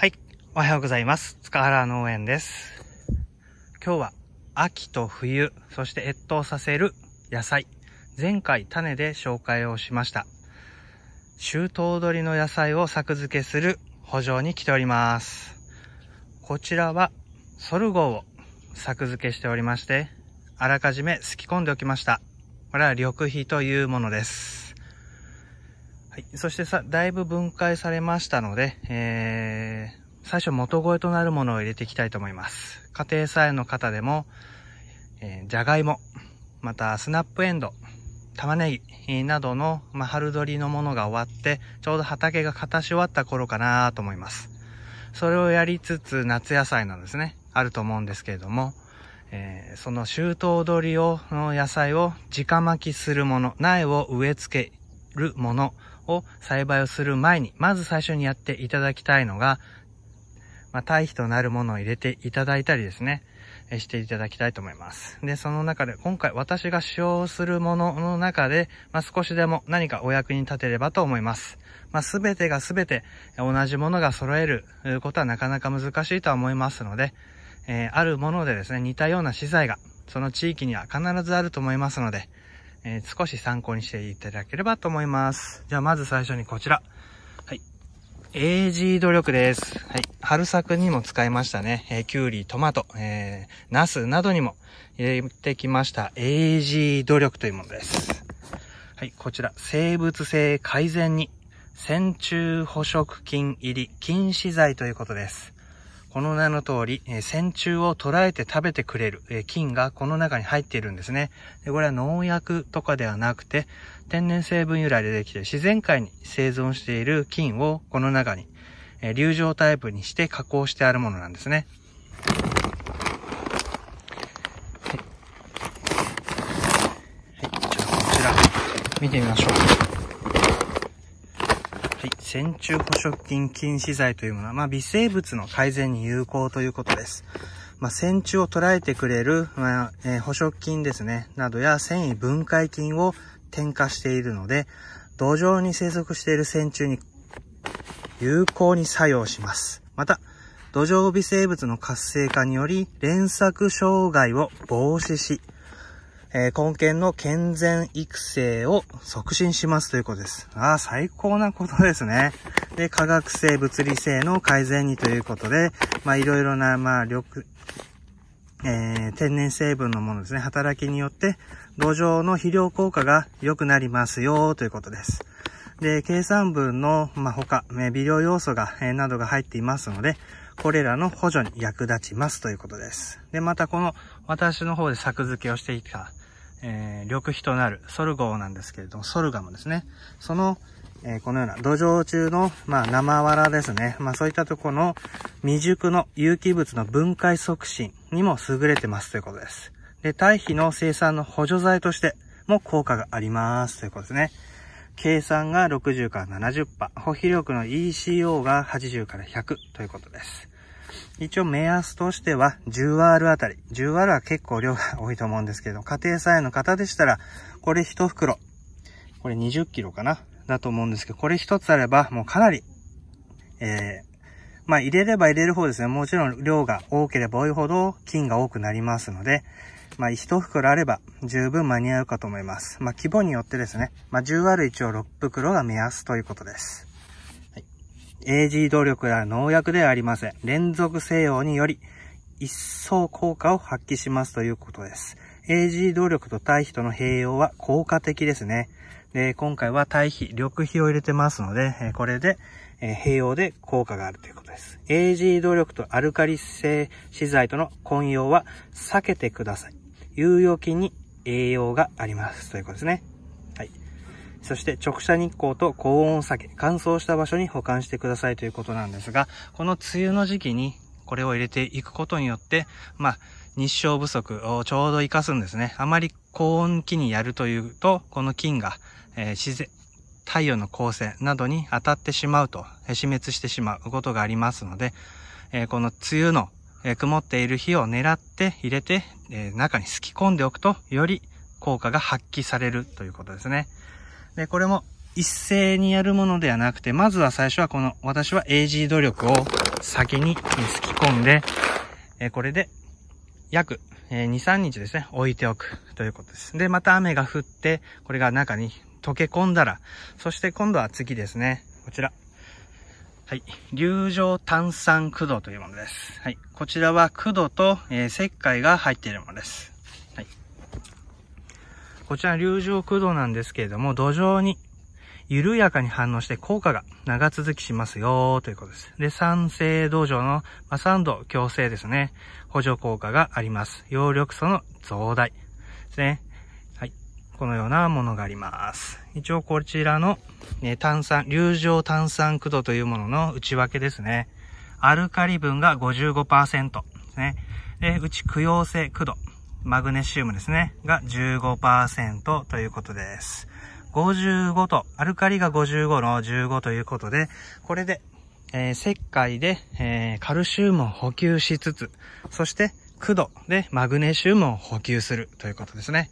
はい。おはようございます。塚原農園です。今日は秋と冬、そして越冬させる野菜。前回種で紹介をしました。周到取りの野菜を作付けする補助に来ております。こちらはソルゴを作付けしておりまして、あらかじめすき込んでおきました。これは緑肥というものです。はい。そしてさ、だいぶ分解されましたので、えー、最初元声となるものを入れていきたいと思います。家庭菜園の方でも、えー、じゃがいも、またスナップエンド、玉ねぎなどの、まあ、春取りのものが終わって、ちょうど畑が片終わった頃かなと思います。それをやりつつ夏野菜なんですね、あると思うんですけれども、えー、その周到取りを、の野菜を直巻きするもの、苗を植え付け、るものを栽培をする前に、まず最初にやっていただきたいのが、まあ、堆肥となるものを入れていただいたりですね、していただきたいと思います。で、その中で、今回私が使用するものの中で、まあ、少しでも何かお役に立てればと思います。ますべてがすべて同じものが揃えることはなかなか難しいとは思いますので、えー、あるものでですね、似たような資材が、その地域には必ずあると思いますので、えー、少し参考にしていただければと思います。じゃあまず最初にこちら。はい。AG 努力です。はい。春作にも使いましたね。えー、きゅうり、トマト、えー、ナスなどにも入れてきました AG 努力というものです。はい、こちら、生物性改善に、線虫捕食菌入り禁止剤ということです。この名の通り、え線虫を捉えて食べてくれる、え菌がこの中に入っているんですねで。これは農薬とかではなくて、天然成分由来でできて自然界に生存している菌をこの中に、え流状タイプにして加工してあるものなんですね。はい、はい、じゃあこちら、見てみましょう。線虫捕食菌禁止剤というものは、まあ、微生物の改善に有効ということです。まあ、線虫を捉えてくれる、まあえー、捕食菌ですね、などや繊維分解菌を添加しているので、土壌に生息している線虫に有効に作用します。また、土壌微生物の活性化により連作障害を防止し、えー、根源の健全育成を促進しますということです。ああ、最高なことですね。で、科学性、物理性の改善にということで、まあ、いろいろな、まあ、緑、えー、天然成分のものですね、働きによって、土壌の肥料効果が良くなりますよ、ということです。で、計算分の、まあ、他、微量要素が、えー、などが入っていますので、これらの補助に役立ちますということです。で、またこの私の方で作付けをしていたえー、緑肥となるソルゴなんですけれども、ソルガムですね。その、えー、このような土壌中の、まあ、生わらですね。まあ、そういったとこの未熟の有機物の分解促進にも優れてますということです。で、堆肥の生産の補助剤としても効果がありますということですね。計算が60から70%、保肥力の ECO が80から100ということです。一応目安としては 10R あたり。10R は結構量が多いと思うんですけど、家庭菜園の方でしたら、これ1袋。これ20キロかなだと思うんですけど、これ1つあればもうかなり、えー、まあ入れれば入れる方ですね。もちろん量が多ければ多いほど菌が多くなりますので、まあ1袋あれば十分間に合うかと思います。まあ規模によってですね。まあ 10R 一応6袋が目安ということです。AG 動力や農薬ではありません。連続西洋により、一層効果を発揮しますということです。AG 動力と対比との併用は効果的ですね。で、今回は対比、緑比を入れてますので、これで、え併用で効果があるということです。AG 動力とアルカリ性資材との混用は避けてください。有用菌に栄養があります。ということですね。そして直射日光と高温を避け、乾燥した場所に保管してくださいということなんですが、この梅雨の時期にこれを入れていくことによって、まあ、日照不足をちょうど活かすんですね。あまり高温期にやるというと、この菌が、えー、自然、太陽の光線などに当たってしまうと、え死滅してしまうことがありますので、えー、この梅雨の、え曇っている日を狙って入れて、え中にすき込んでおくと、より効果が発揮されるということですね。で、これも一斉にやるものではなくて、まずは最初はこの、私は AG 努力を先にすき込んで、えこれで約、え2、3日ですね、置いておくということです。で、また雨が降って、これが中に溶け込んだら、そして今度は次ですね、こちら。はい。流状炭酸駆動というものです。はい。こちらは駆動と、えー、石灰が入っているものです。こちら流状駆動なんですけれども、土壌に緩やかに反応して効果が長続きしますよということです。で、酸性土壌の、まあ、酸度強制ですね。補助効果があります。葉緑素の増大ですね。はい。このようなものがあります。一応こちらの、ね、炭酸、流状炭酸駆動というものの内訳ですね。アルカリ分が55%ですね。で、うち供養性駆動。マグネシウムですね、が15%ということです。55と、アルカリが55の15ということで、これで、えー、石灰で、えー、カルシウムを補給しつつ、そして苦度でマグネシウムを補給するということですね。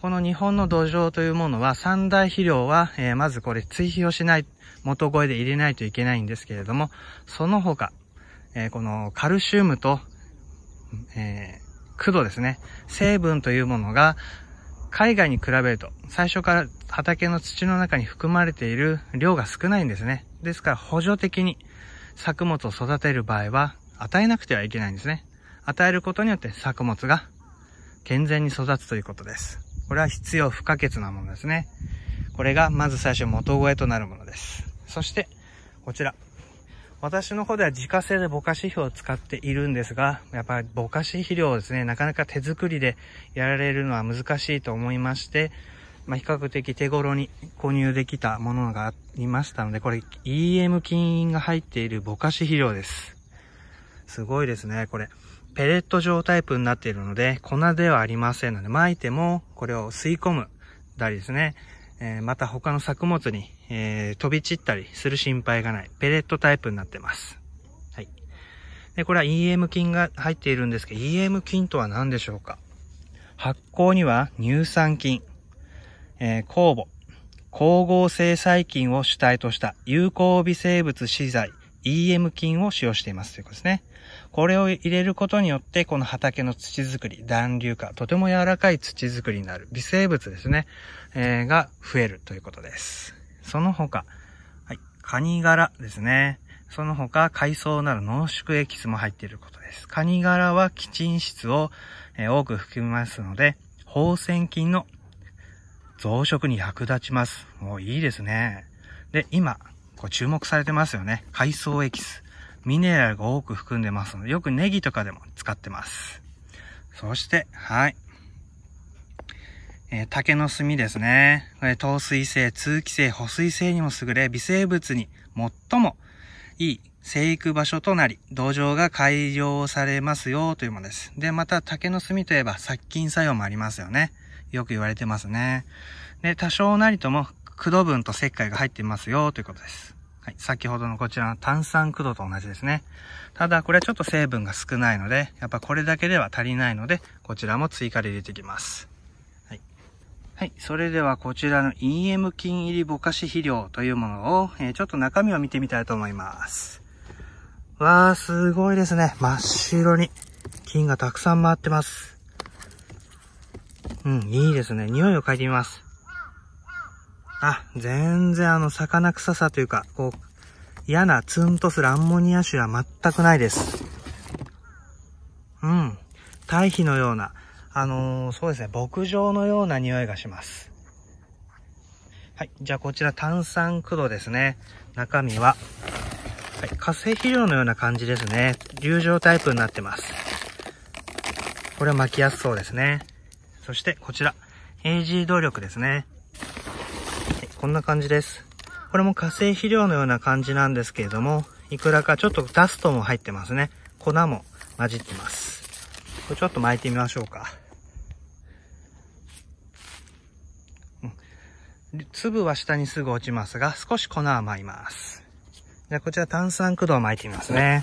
この日本の土壌というものは三大肥料は、えー、まずこれ追肥をしない、元肥で入れないといけないんですけれども、その他、えー、このカルシウムと、えー、苦土ですね。成分というものが、海外に比べると、最初から畑の土の中に含まれている量が少ないんですね。ですから補助的に作物を育てる場合は、与えなくてはいけないんですね。与えることによって作物が健全に育つということです。これは必要不可欠なものですね。これがまず最初元越えとなるものです。そして、こちら。私の方では自家製でぼかし肥料を使っているんですが、やっぱりぼかし肥料をですね、なかなか手作りでやられるのは難しいと思いまして、まあ、比較的手頃に購入できたものがありましたので、これ EM 菌が入っているぼかし肥料です。すごいですね、これ。ペレット状タイプになっているので、粉ではありませんので、巻いてもこれを吸い込むだりですね。えー、また他の作物に、えー、飛び散ったりする心配がないペレットタイプになってます。はい。で、これは EM 菌が入っているんですけど、EM 菌とは何でしょうか発酵には乳酸菌、えー、酵母、光合成細菌を主体とした有効微生物資材 EM 菌を使用していますということですね。これを入れることによって、この畑の土作り、暖流化、とても柔らかい土作りになる微生物ですね、えー、が増えるということです。その他、はい、カニ殻ですね。その他、海藻など濃縮エキスも入っていることです。カニ殻は基沈質を、えー、多く含みますので、放線菌の増殖に役立ちます。もういいですね。で、今、こう注目されてますよね。海藻エキス。ミネラルが多く含んでますので、よくネギとかでも使ってます。そして、はい。えー、竹の炭ですね。これ、糖水性、通気性、保水性にも優れ、微生物に最もいい生育場所となり、土壌が改良されますよというものです。で、また竹の炭といえば殺菌作用もありますよね。よく言われてますね。で、多少なりとも、苦土分と石灰が入っていますよということです。はい、先ほどのこちらの炭酸駆動と同じですね。ただこれはちょっと成分が少ないので、やっぱこれだけでは足りないので、こちらも追加で入れていきます。はい。はい、それではこちらの EM 菌入りぼかし肥料というものを、えー、ちょっと中身を見てみたいと思います。わー、すごいですね。真っ白に菌がたくさん回ってます。うん、いいですね。匂いを嗅いでみます。あ、全然あの、魚臭さというか、こう、嫌なツンとするアンモニア臭は全くないです。うん。堆肥のような、あのー、そうですね、牧場のような匂いがします。はい。じゃあこちら炭酸駆動ですね。中身は、はい、化成肥料のような感じですね。流状タイプになってます。これは巻きやすそうですね。そしてこちら、エイジー動力ですね。こんな感じです。これも化成肥料のような感じなんですけれども、いくらかちょっとダストも入ってますね。粉も混じってます。これちょっと巻いてみましょうか。粒は下にすぐ落ちますが、少し粉は舞います。じゃあこちら炭酸駆動を巻いてみますね。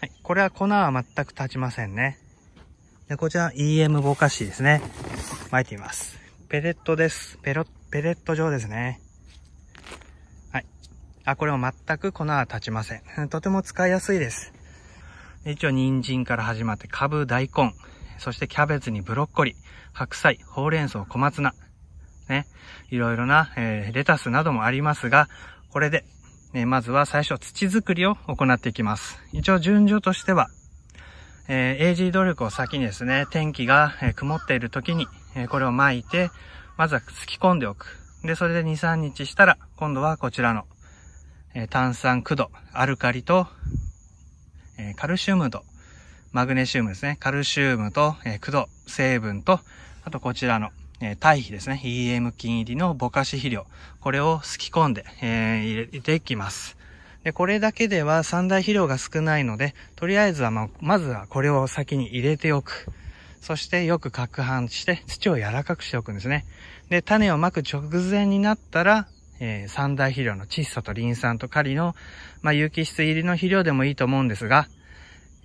はい。これは粉は全く立ちませんね。でこちら EM ぼかしですね。巻いてみます。ペレットです。ペロ、ペレット状ですね。はい。あ、これも全く粉は立ちません。とても使いやすいです。一応、人参から始まって、カブ、大根、そしてキャベツにブロッコリー、白菜、ほうれん草、小松菜、ね。いろいろな、えー、レタスなどもありますが、これで、ね、まずは最初土作りを行っていきます。一応順序としては、えー、AG 努力を先にですね、天気が、えー、曇っている時に、えこれを巻いて、まずは突き込んでおく。で、それで2、3日したら、今度はこちらの、え炭酸駆動、アルカリと、えカルシウムと、マグネシウムですね。カルシウムと、えー、9成分と、あとこちらの、えー、堆肥ですね。EM 菌入りのぼかし肥料。これをすき込んで、えー、入れていきます。で、これだけでは三大肥料が少ないので、とりあえずはまあ、まずはこれを先に入れておく。そしてよく攪拌して土を柔らかくしておくんですね。で、種をまく直前になったら、えー、三大肥料の窒素とリン酸とカリの、まあ、有機質入りの肥料でもいいと思うんですが、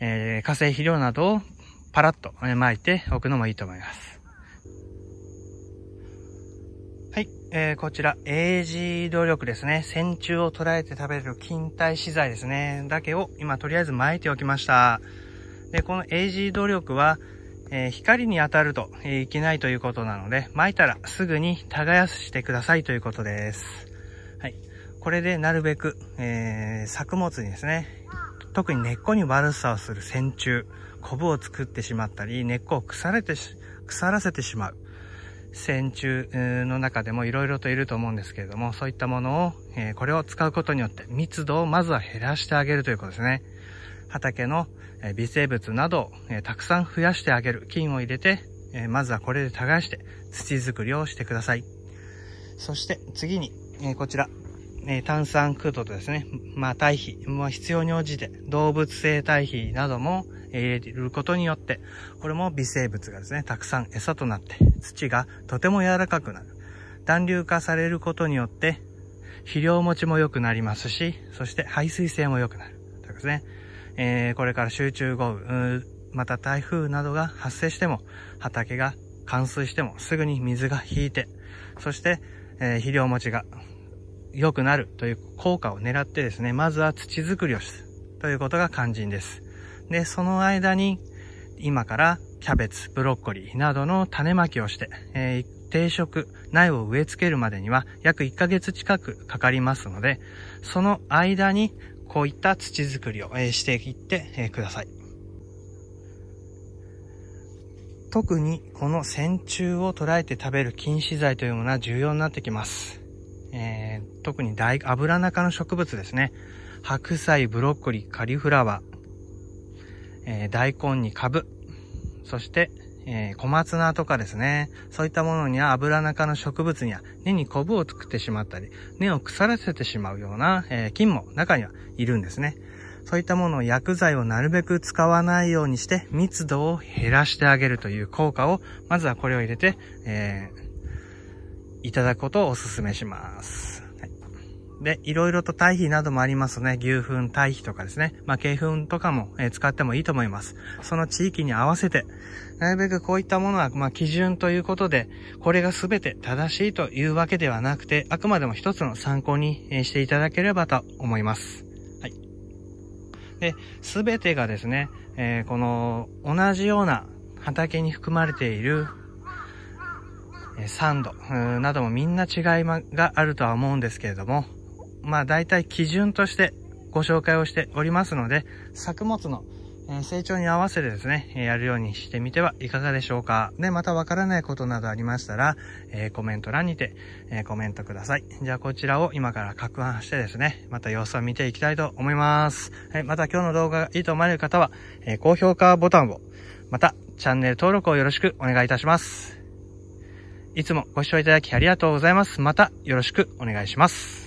えー、化成肥料などをパラッと巻いておくのもいいと思います。はい、えー、こちら、エイジ動力ですね。線虫を捉えて食べる近体資材ですね。だけを今とりあえず巻いておきました。で、このエイジ動力は、えー、光に当たると、えー、いけないということなので、巻いたらすぐに耕してくださいということです。はい。これでなるべく、えー、作物にですね、特に根っこに悪さをする線虫、コブを作ってしまったり、根っこを腐れてし、腐らせてしまう。線虫の中でも色々といると思うんですけれども、そういったものを、えー、これを使うことによって密度をまずは減らしてあげるということですね。畑の微生物などをたくさん増やしてあげる菌を入れて、まずはこれで耕して土作りをしてください。そして次に、こちら、炭酸空洞とですね、まあ堆肥、まあ必要に応じて動物性堆肥なども入れることによって、これも微生物がですね、たくさん餌となって土がとても柔らかくなる。暖流化されることによって肥料持ちも良くなりますし、そして排水性も良くなる。というですね。えー、これから集中豪雨、また台風などが発生しても、畑が冠水してもすぐに水が引いて、そして、えー、肥料持ちが良くなるという効果を狙ってですね、まずは土作りをするということが肝心です。で、その間に、今からキャベツ、ブロッコリーなどの種まきをして、えー、定食、苗を植え付けるまでには約1ヶ月近くかかりますので、その間にこういった土づくりを、えしていって、えください。特にこの線虫を捉えて食べる菌糸剤というものは重要になってきます。えー、特に大、油中の植物ですね。白菜、ブロッコリー、カリフラワー、えー、大根にカブ、そして、えー、小松菜とかですね、そういったものには油中の植物には根にコブを作ってしまったり、根を腐らせてしまうような、えー、菌も中にはいるんですね。そういったものを薬剤をなるべく使わないようにして密度を減らしてあげるという効果を、まずはこれを入れて、えー、いただくことをお勧めします。で、いろいろと堆肥などもありますね。牛糞堆肥とかですね。まあ、鶏糞とかも、えー、使ってもいいと思います。その地域に合わせて、なるべくこういったものは、まあ、基準ということで、これが全て正しいというわけではなくて、あくまでも一つの参考に、えー、していただければと思います。はい。で、すべてがですね、えー、この、同じような畑に含まれているえ、サンドなどもみんな違いがあるとは思うんですけれども、まあ大体基準としてご紹介をしておりますので、作物の成長に合わせてですね、やるようにしてみてはいかがでしょうか。で、またわからないことなどありましたら、えコメント欄にて、えコメントください。じゃあこちらを今から攪拌してですね、また様子を見ていきたいと思います。はい、また今日の動画がいいと思われる方は、え高評価ボタンを、またチャンネル登録をよろしくお願いいたします。いつもご視聴いただきありがとうございます。またよろしくお願いします。